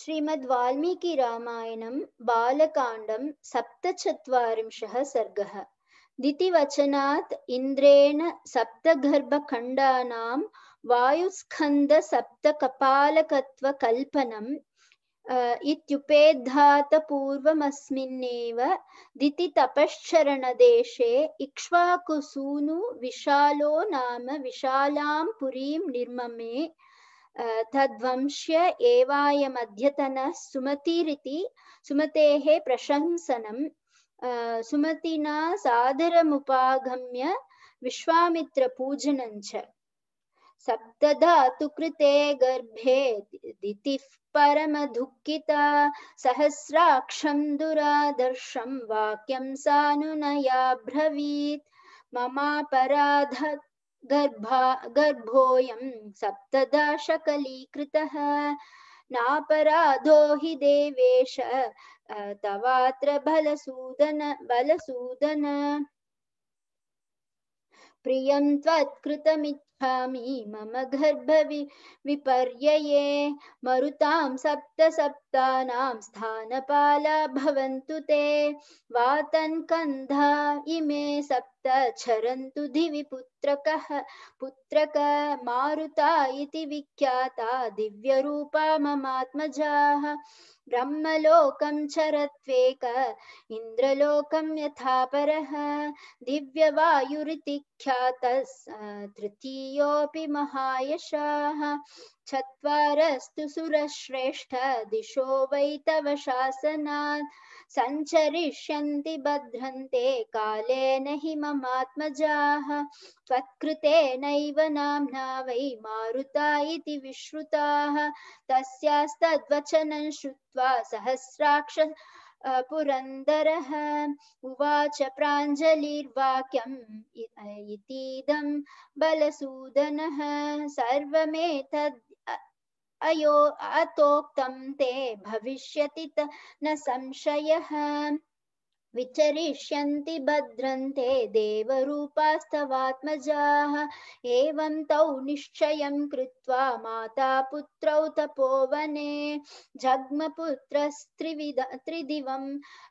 श्रीमद् वाल्मीकि रामायणं बालकाण्डं सप्तचत्वारिंशः सर्गः दितिवचनात् इन्द्रेण सप्तगर्भखण्डानां वायुस्कन्धसप्तकपालकत्वकल्पनम् इत्युपेद्धात दितितपश्चरणदेशे इक्ष्वाकुसूनु विशालो नाम विशालां पुरीं निर्ममे तद्वंश्य एवायमद्यतनः सुमतिरिति सुमतेः प्रशंसनं सुमतिना सादरमुपागम्य विश्वामित्रपूजनञ्च च कृते गर्भे दितिः परमदुःखिता सहस्राक्षं दुरादर्शं वाक्यं सानुनया ब्रवीत् ममापराधत् गर्भा गर्भोऽयं सप्तदशकलीकृतः नापराधो हि देवेश तवात्र बलसूदन बलसूदन प्रियं त्वत्कृतमिच्छामि मम गर्भवि विपर्यये मरुतां सप्त सप्तानां स्थानपाला भवन्तु ते वातन्कन्धा सप्त चरन्तु दिवि पुत्रकः पुत्रक मारुता इति विख्याता दिव्यरूपा ममात्मजाः ब्रह्मलोकं चरत्वेक इन्द्रलोकं यथा परः दिव्यवायुरिति ख्यातः तृतीयोऽपि महायशाः चत्वारस्तु सुरश्रेष्ठ दिशो वै तव शासनात् सञ्चरिष्यन्ति भद्रन्ते कालेन हि ममात्मजाः त्वत्कृते नैव नाम्ना वै मारुता इति विश्रुताः तस्यास्तद्वचनं श्रुत्वा नीत्वा सहस्राक्ष पुरन्दरः उवाच प्राञ्जलिर्वाक्यम् इतीदं बलसूदनः सर्वमेतद् अयो अतोक्तं ते भविष्यति न संशयः विचरिष्यन्ति भद्रन्ते देवरूपास्तवात्मजाः एवं तौ निश्चयं कृत्वा माता पुत्रौ तपोवने जग्मपुत्रस्त्रिविद त्रिदिवं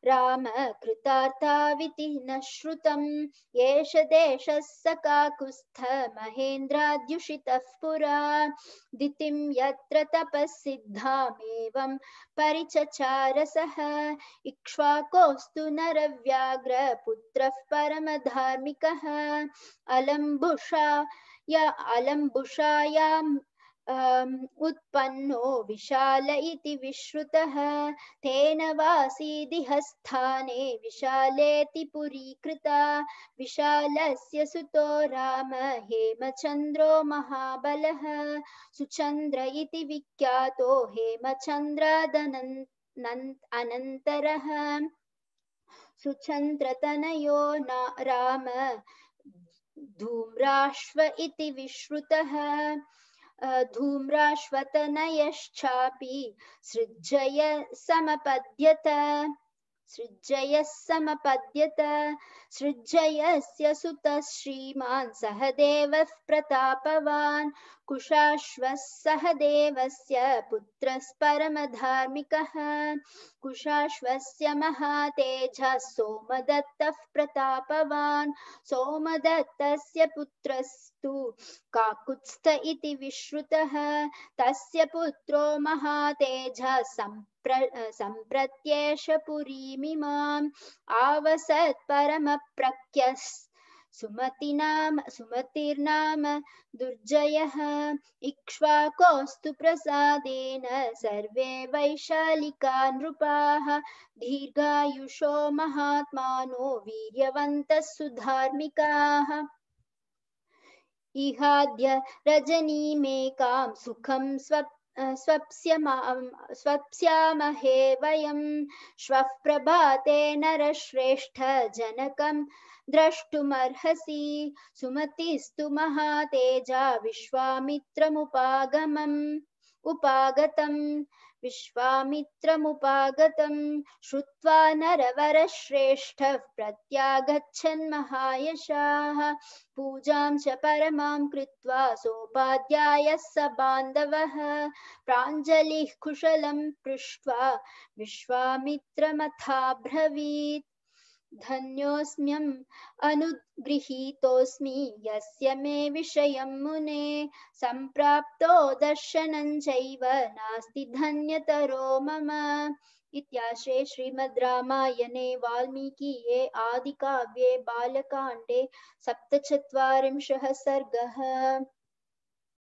रामकृतार्थाविति न श्रुतम् एष देशः स काकुस्थ महेन्द्राद्युषितः पुरा दितिं यत्र तपःसिद्धामेवं परिचचारसः इक्ष्वाकोऽस्तु न परम परमधार्मिकः अलंबुषा या अलंबुषाया उत्पन्नो विशाल इति विश्रुतः तेन वासीदिह स्थाने विशालेति पुरीकृता विशालस्य सुतो राम हेमचन्द्रो महाबलः सुचन्द्र इति विख्यातो हेमचन्द्रादनन् अनन्तरः सुचन्द्रतनयो न राम धूम्राश्व इति विश्रुतः धूम्राश्वतनयश्चापि सृज्जय समपद्यत सृज्जयः समपद्यत सृज्जयस्य सुत श्रीमान् सह देवः प्रतापवान् कुशाश्वः सह देवस्य पुत्रस्परमधार्मिकः कुशाश्वस्य महातेजः सोमदत्तः प्रतापवान् सोमदत्तस्य पुत्रस्तु काकुत्स्थ इति विश्रुतः तस्य पुत्रो महातेज सम्प सम्प्रत्येष पुरीमिमाम् आवसत्परमप्रख्यस् सुमतिनाम सुमतिर्नाम दुर्जयः इक्ष्वाकोऽस्तु प्रसादेन सर्वे वैशालिका नृपा दीर्घायुषो महात्मानो वीर्यवन्तः सुधार्मिकाः इहाद्य रजनीमेकां सुखम स्वप् स्वप्स्यमा स्वप्स्यामहे वयं श्वः प्रभाते नरश्रेष्ठजनकं द्रष्टुमर्हसि सुमतिस्तु महातेजा विश्वामित्रमुपागमम् उपागतम् विश्वामित्रमुपागतं श्रुत्वा नरवरश्रेष्ठः प्रत्यागच्छन् महायशाः पूजां च परमां कृत्वा सोपाध्यायः स बान्धवः प्राञ्जलिः कुशलं पृष्ट्वा विश्वामित्रमथाब्रवीत् धन्योऽस्म्यम् अनुगृहीतोऽस्मि यस्य मे विषयं मुने सम्प्राप्तो दर्शनं चैव नास्ति धन्यतरो मम इत्याशे श्रीमद् रामायणे वाल्मीकिये आदिकाव्ये बालकाण्डे सप्तचत्वारिंशः सर्गः